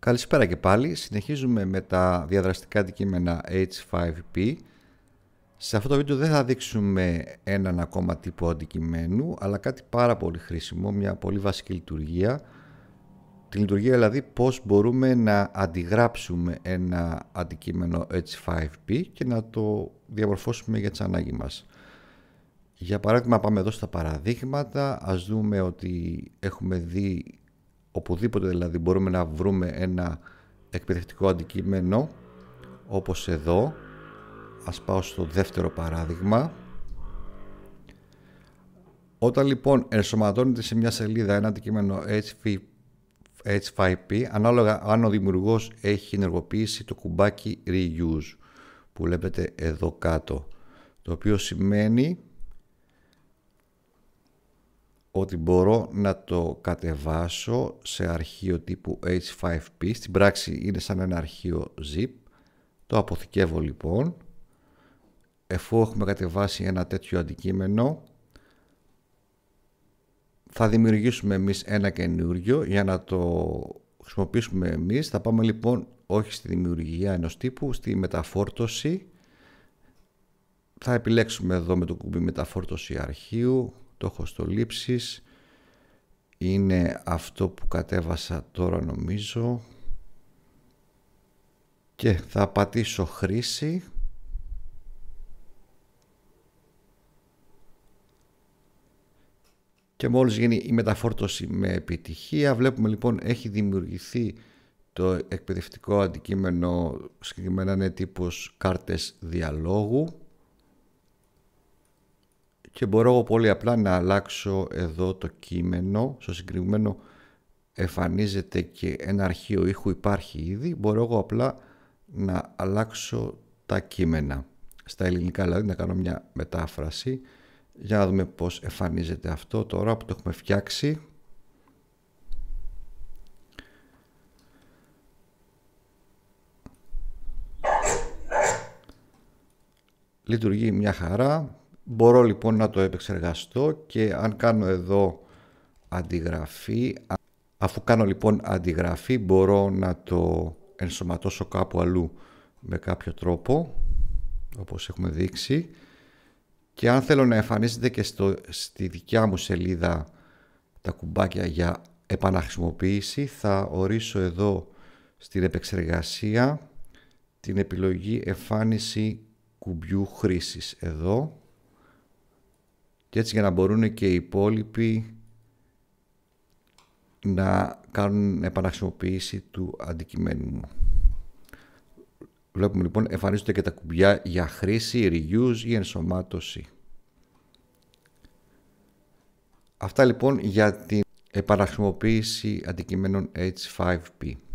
Καλησπέρα και πάλι. Συνεχίζουμε με τα διαδραστικά αντικείμενα H5P. Σε αυτό το βίντεο δεν θα δείξουμε έναν ακόμα τύπο αντικειμένου, αλλά κάτι πάρα πολύ χρήσιμο, μια πολύ βασική λειτουργία. Τη λειτουργία δηλαδή πώς μπορούμε να αντιγράψουμε ένα αντικείμενο H5P και να το διαμορφώσουμε για τις ανάγκη μας. Για παράδειγμα πάμε εδώ στα παραδείγματα, ας δούμε ότι έχουμε δει Οπουδήποτε δηλαδή μπορούμε να βρούμε ένα εκπαιδευτικό αντικείμενο όπως εδώ ας πάω στο δεύτερο παράδειγμα όταν λοιπόν ενσωματώνεται σε μια σελίδα ένα αντικείμενο H5P ανάλογα αν ο δημιουργός έχει ενεργοποιήσει το κουμπάκι Reuse που βλέπετε εδώ κάτω το οποίο σημαίνει ότι μπορώ να το κατεβάσω σε αρχείο τύπου H5P. Στην πράξη είναι σαν ένα αρχείο zip. Το αποθηκεύω λοιπόν. Εφού έχουμε κατεβάσει ένα τέτοιο αντικείμενο, θα δημιουργήσουμε εμείς ένα καινούριο για να το χρησιμοποιήσουμε εμείς. Θα πάμε λοιπόν όχι στη δημιουργία ενός τύπου, στη μεταφόρτωση. Θα επιλέξουμε εδώ με το κουμπί μεταφόρτωση αρχείου, το έχω στο λήψης είναι αυτό που κατέβασα τώρα νομίζω και θα πατήσω χρήση και μόλις γίνει η μεταφόρτωση με επιτυχία βλέπουμε λοιπόν έχει δημιουργηθεί το εκπαιδευτικό αντικείμενο συγκεκριμένα είναι τύπος κάρτες διαλόγου και μπορώ πολύ απλά να αλλάξω εδώ το κείμενο. Στο συγκεκριμένο εφανίζεται και ένα αρχείο ήχου υπάρχει ήδη. Μπορώ εγώ απλά να αλλάξω τα κείμενα. Στα ελληνικά δηλαδή να κάνω μια μετάφραση. Για να δούμε πώς εμφανίζεται αυτό τώρα που το έχουμε φτιάξει. Λειτουργεί μια χαρά. Μπορώ λοιπόν να το επεξεργαστώ και αν κάνω εδώ αντιγραφή, αφού κάνω λοιπόν αντιγραφή μπορώ να το ενσωματώσω κάπου αλλού με κάποιο τρόπο, όπως έχουμε δείξει. Και αν θέλω να εμφανίζεται και στη δικιά μου σελίδα τα κουμπάκια για επαναχρησιμοποίηση, θα ορίσω εδώ στην επεξεργασία την επιλογή εμφάνιση κουμπιού χρήσης εδώ και έτσι για να μπορούν και οι υπόλοιποι να κάνουν επαναχρησιμοποίηση του αντικειμένου μου. Βλέπουμε λοιπόν εμφανίζονται και τα κουμπιά για χρήση, reuse ή ενσωμάτωση. Αυτά λοιπόν για την επαναχρησιμοποίηση αντικειμένων H5P.